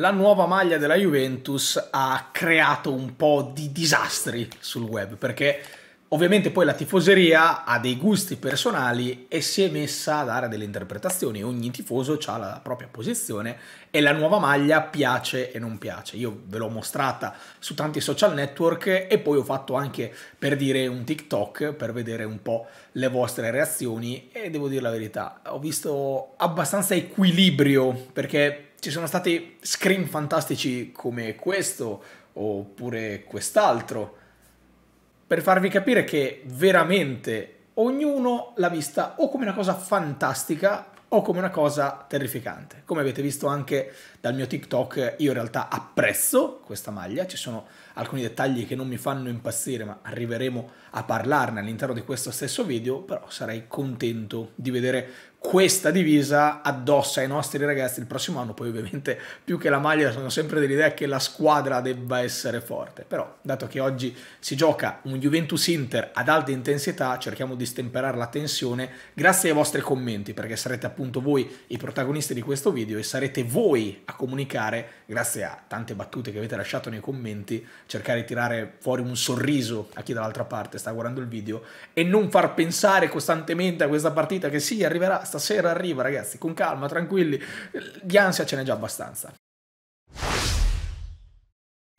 la nuova maglia della Juventus ha creato un po' di disastri sul web perché ovviamente poi la tifoseria ha dei gusti personali e si è messa a dare delle interpretazioni, ogni tifoso ha la propria posizione e la nuova maglia piace e non piace. Io ve l'ho mostrata su tanti social network e poi ho fatto anche per dire un TikTok per vedere un po' le vostre reazioni e devo dire la verità, ho visto abbastanza equilibrio perché ci sono stati screen fantastici come questo oppure quest'altro, per farvi capire che veramente ognuno l'ha vista o come una cosa fantastica o come una cosa terrificante. Come avete visto anche dal mio TikTok, io in realtà apprezzo questa maglia, ci sono alcuni dettagli che non mi fanno impazzire, ma arriveremo a parlarne all'interno di questo stesso video, però sarei contento di vedere questa divisa addossa ai nostri ragazzi il prossimo anno. Poi ovviamente più che la maglia sono sempre dell'idea che la squadra debba essere forte, però dato che oggi si gioca un Juventus-Inter ad alta intensità, cerchiamo di stemperare la tensione grazie ai vostri commenti, perché sarete appunto voi i protagonisti di questo video e sarete voi a comunicare, grazie a tante battute che avete lasciato nei commenti, cercare di tirare fuori un sorriso a chi dall'altra parte sta guardando il video e non far pensare costantemente a questa partita che sì, arriverà stasera arriva ragazzi, con calma, tranquilli, di ansia ce n'è già abbastanza.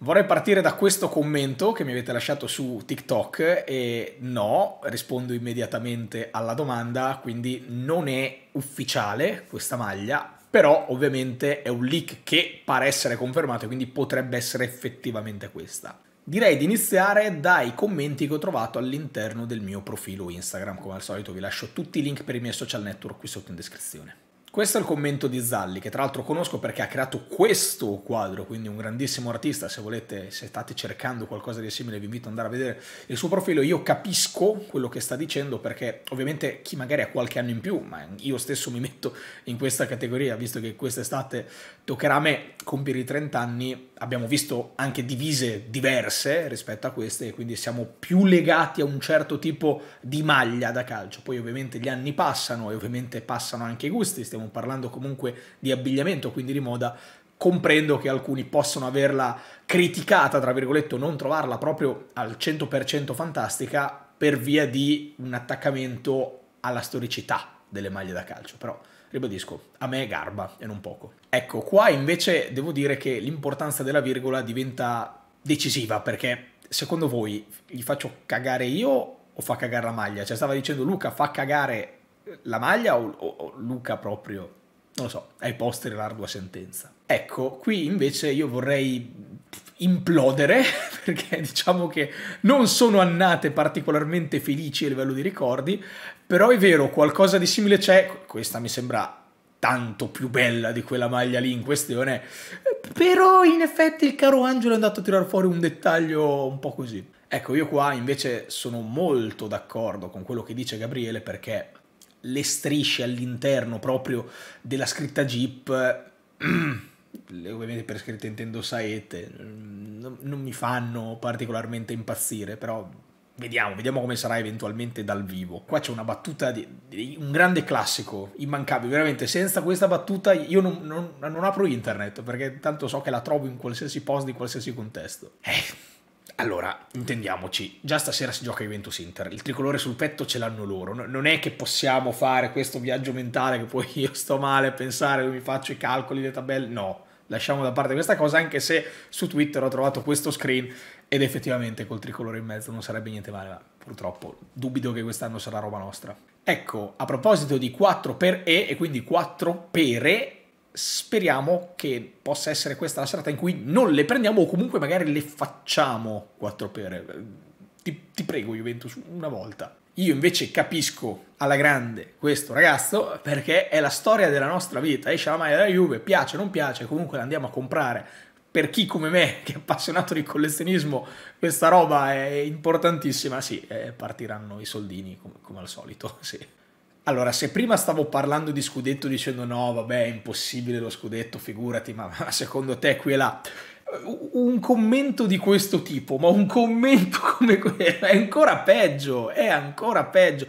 Vorrei partire da questo commento che mi avete lasciato su TikTok e no, rispondo immediatamente alla domanda, quindi non è ufficiale questa maglia, però ovviamente è un leak che pare essere confermato, quindi potrebbe essere effettivamente questa. Direi di iniziare dai commenti che ho trovato all'interno del mio profilo Instagram. Come al solito vi lascio tutti i link per i miei social network qui sotto in descrizione. Questo è il commento di Zalli, che tra l'altro conosco perché ha creato questo quadro, quindi un grandissimo artista, se volete, se state cercando qualcosa di simile vi invito ad andare a vedere il suo profilo, io capisco quello che sta dicendo perché ovviamente chi magari ha qualche anno in più, ma io stesso mi metto in questa categoria, visto che quest'estate toccherà a me compiere i 30 anni, abbiamo visto anche divise diverse rispetto a queste e quindi siamo più legati a un certo tipo di maglia da calcio, poi ovviamente gli anni passano e ovviamente passano anche i gusti, stiamo stiamo parlando comunque di abbigliamento, quindi di moda, comprendo che alcuni possono averla criticata, tra virgolette, o non trovarla proprio al 100% fantastica per via di un attaccamento alla storicità delle maglie da calcio, però ribadisco, a me garba e non poco. Ecco, qua invece devo dire che l'importanza della virgola diventa decisiva perché secondo voi gli faccio cagare io o fa cagare la maglia? Cioè stava dicendo Luca fa cagare la maglia o, o, o Luca proprio non lo so, ai posteri l'ardua sentenza. Ecco, qui invece io vorrei implodere perché diciamo che non sono annate particolarmente felici a livello di ricordi, però è vero, qualcosa di simile c'è, questa mi sembra tanto più bella di quella maglia lì in questione, però in effetti il caro Angelo è andato a tirar fuori un dettaglio un po' così. Ecco, io qua invece sono molto d'accordo con quello che dice Gabriele perché le strisce all'interno proprio della scritta Jeep, ovviamente per scritta intendo saete, non mi fanno particolarmente impazzire, però Vediamo, vediamo come sarà eventualmente dal vivo. Qua c'è una battuta di, di, un grande classico, immancabile, veramente senza questa battuta io non, non, non, apro internet perché tanto so che la trovo in qualsiasi post di qualsiasi contesto. Eh allora, intendiamoci, già stasera si gioca Juventus-Inter, il tricolore sul petto ce l'hanno loro, non è che possiamo fare questo viaggio mentale che poi io sto male a pensare, mi faccio i calcoli, delle tabelle, no, lasciamo da parte questa cosa anche se su Twitter ho trovato questo screen ed effettivamente col tricolore in mezzo non sarebbe niente male, ma purtroppo dubito che quest'anno sarà roba nostra. Ecco, a proposito di 4 per E e quindi 4 pere, speriamo che possa essere questa la serata in cui non le prendiamo o comunque magari le facciamo quattro pere. Eh, ti, ti prego Juventus, una volta. Io invece capisco alla grande questo ragazzo perché è la storia della nostra vita. Esce la maglia della Juve, piace o non piace, comunque la andiamo a comprare. Per chi come me, che è appassionato di collezionismo, questa roba è importantissima. Sì, eh, partiranno i soldini come, come al solito. Sì. Allora, se prima stavo parlando di scudetto dicendo no, vabbè, è impossibile lo scudetto, figurati, ma, secondo te qui e là un commento di questo tipo, ma un commento come quello è ancora peggio, è ancora peggio.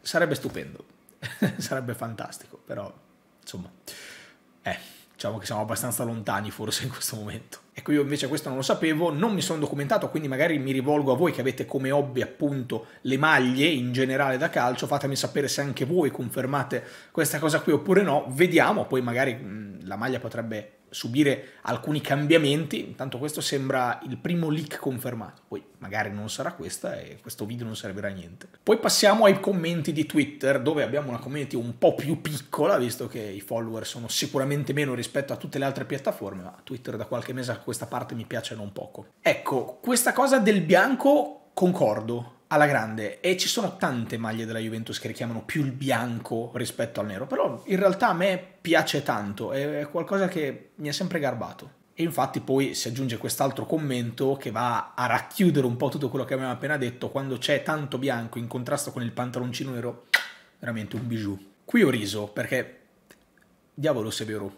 Sarebbe stupendo, sarebbe fantastico, però insomma, eh, diciamo che siamo abbastanza lontani forse in questo momento. Ecco, io invece questo non lo sapevo, non mi sono documentato, quindi magari mi rivolgo a voi che avete come hobby appunto le maglie in generale da calcio, fatemi sapere se anche voi confermate questa cosa qui oppure no, vediamo, poi magari mh, la maglia potrebbe subire alcuni cambiamenti. Intanto questo sembra il primo leak confermato. Poi magari non sarà questa e questo video non servirà a niente. Poi passiamo ai commenti di Twitter, dove abbiamo una community un po' più piccola, visto che i follower sono sicuramente meno rispetto a tutte le altre piattaforme, ma Twitter da qualche mese a questa parte mi piace non poco. Ecco, questa cosa del bianco concordo alla grande e ci sono tante maglie della Juventus che richiamano più il bianco rispetto al nero, però in realtà a me piace tanto, è qualcosa che mi ha sempre garbato. E infatti poi si aggiunge quest'altro commento che va a racchiudere un po' tutto quello che abbiamo appena detto, quando c'è tanto bianco in contrasto con il pantaloncino nero, veramente un bijou. Qui ho riso perché, diavolo se vero,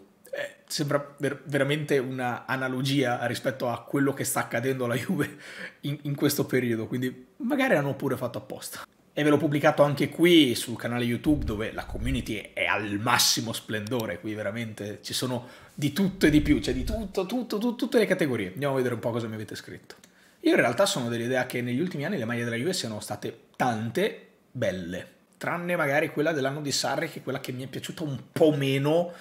sembra ver- veramente una analogia rispetto a quello che sta accadendo alla Juve in-, in questo periodo, quindi magari hanno pure fatto apposta e ve l'ho pubblicato anche qui sul canale YouTube dove la community è al massimo splendore, qui veramente ci sono di tutto e di più, cioè di tutto, tutto, tutto tutte le categorie. Andiamo a vedere un po' cosa mi avete scritto. Io in realtà sono dell'idea che negli ultimi anni le maglie della Juve siano state tante belle tranne magari quella dell'anno di Sarri, che è quella che mi è piaciuta un po' meno,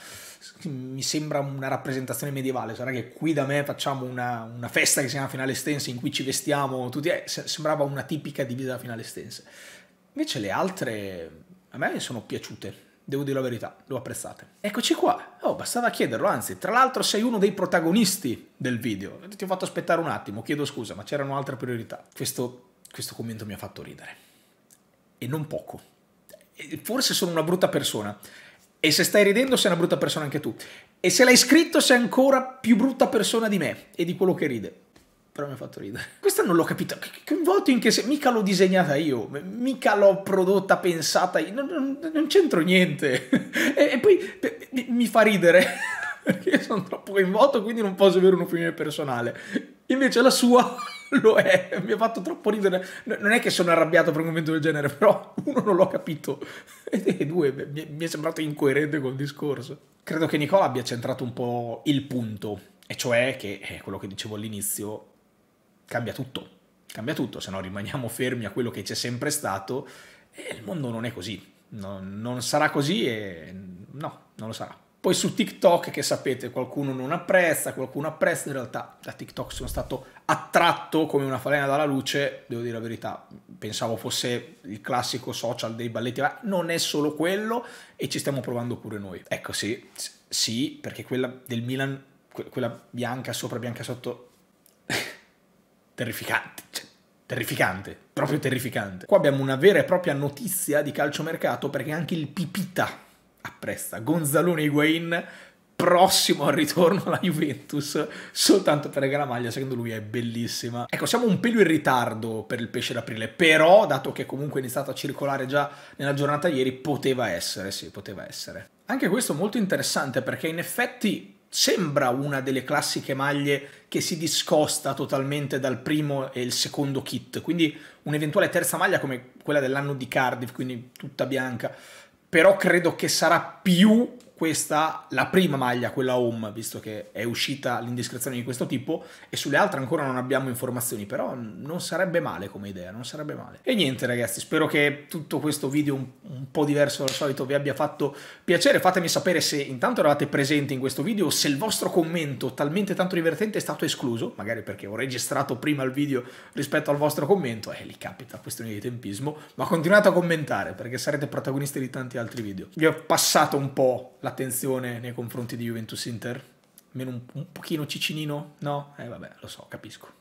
mi sembra una rappresentazione medievale. Sarà che qui da me facciamo una, una festa che si chiama Finale Estense in cui ci vestiamo tutti. Eh, sembrava una tipica divisa da Finale Estense. Invece le altre a me sono piaciute. Devo dire la verità, lo apprezzate. Eccoci qua. Oh, bastava chiederlo, anzi, tra l'altro sei uno dei protagonisti del video. Ti ho fatto aspettare un attimo, chiedo scusa, ma c'erano altre priorità. Questo, questo commento mi ha fatto ridere. E non poco. Eh, forse sono una brutta persona. E se stai ridendo sei una brutta persona anche tu. E se l'hai scritto sei ancora più brutta persona di me e di quello che ride. Però mi ha fatto ridere. Questa non l'ho capita. Coinvolto in che se... Mica l'ho disegnata io. Mica l'ho prodotta, pensata io. Non, non, non c'entro niente. e, e, poi mi fa ridere. Perché sono troppo coinvolto, quindi non posso avere un'opinione personale. Invece la sua lo è, mi ha fatto troppo ridere. Non è che sono arrabbiato per un momento del genere, però uno non l'ho capito e due mi è sembrato incoerente col discorso. Credo che Nicola abbia centrato un po' il punto, e cioè che è eh, quello che dicevo all'inizio cambia tutto. Cambia tutto, se no rimaniamo fermi a quello che c'è sempre stato e il mondo non è così. No, non sarà così e no, non lo sarà. Poi su TikTok, che sapete, qualcuno non apprezza, qualcuno apprezza, in realtà da TikTok sono stato attratto come una falena dalla luce, devo dire la verità, pensavo fosse il classico social dei balletti, ma non è solo quello e ci stiamo provando pure noi. Ecco sì, sì, perché quella del Milan, quella bianca sopra, bianca sotto, terrificante, cioè, terrificante, proprio terrificante. Qua abbiamo una vera e propria notizia di calciomercato perché anche il Pipita appresta Gonzalone Higuain prossimo al ritorno alla Juventus soltanto perché la maglia secondo lui è bellissima. Ecco, siamo un pelo in ritardo per il pesce d'aprile, però dato che comunque è iniziato a circolare già nella giornata ieri, poteva essere, sì, poteva essere. Anche questo molto interessante perché in effetti sembra una delle classiche maglie che si discosta totalmente dal primo e il secondo kit, quindi un'eventuale terza maglia come quella dell'anno di Cardiff, quindi tutta bianca, però credo che sarà più questa, la prima maglia, quella home, visto che è uscita l'indiscrezione di questo tipo, e sulle altre ancora non abbiamo informazioni, però non sarebbe male come idea, non sarebbe male. E niente ragazzi, spero che tutto questo video un, un po' diverso dal solito vi abbia fatto piacere, fatemi sapere se intanto eravate presenti in questo video, se il vostro commento talmente tanto divertente è stato escluso, magari perché ho registrato prima il video rispetto al vostro commento, eh, lì capita, questione di tempismo, ma continuate a commentare perché sarete protagonisti di tanti altri video. Vi ho passato un po' la attenzione nei confronti di Juventus Inter? Meno un, un pochino ciccinino? No? Eh vabbè, lo so, capisco.